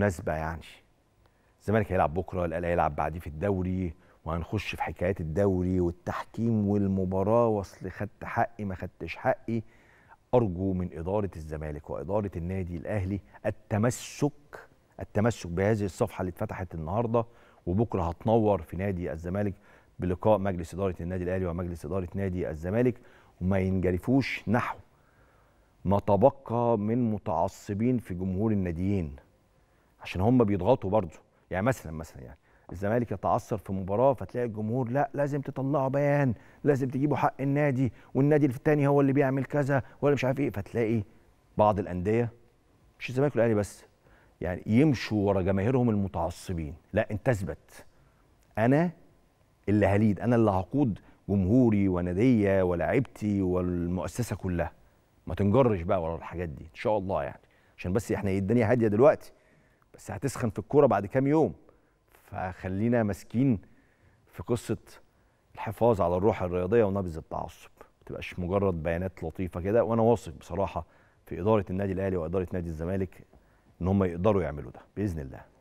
مناسبه يعني الزمالك هيلعب بكره الاهلي هيلعب بعديه في الدوري وهنخش في حكايات الدوري والتحكيم والمباراه واصل خدت حقي ما خدتش حقي ارجو من اداره الزمالك واداره النادي الاهلي التمسك التمسك بهذه الصفحه اللي اتفتحت النهارده وبكره هتنور في نادي الزمالك بلقاء مجلس اداره النادي الاهلي ومجلس اداره نادي الزمالك وما ينجرفوش نحو ما تبقى من متعصبين في جمهور الناديين عشان هم بيضغطوا برضه يعني مثلا مثلا يعني الزمالك يتعثر في مباراه فتلاقي الجمهور لا لازم تطلعوا بيان لازم تجيبوا حق النادي والنادي الثاني هو اللي بيعمل كذا ولا مش عارف ايه فتلاقي بعض الانديه مش الزمالك والاهلي بس يعني يمشوا ورا جماهيرهم المتعصبين لا انت اثبت انا اللي هليد انا اللي هقود جمهوري ونادية ولاعيبتي والمؤسسه كلها ما تنجرش بقى ورا الحاجات دي ان شاء الله يعني عشان بس احنا الدنيا هاديه دلوقتي بس هتسخن في الكوره بعد كام يوم فخلينا ماسكين في قصه الحفاظ على الروح الرياضيه ونبذ التعصب ما تبقاش مجرد بيانات لطيفه كده وانا واثق بصراحه في اداره النادي الاهلي واداره نادي الزمالك ان هم يقدروا يعملوا ده باذن الله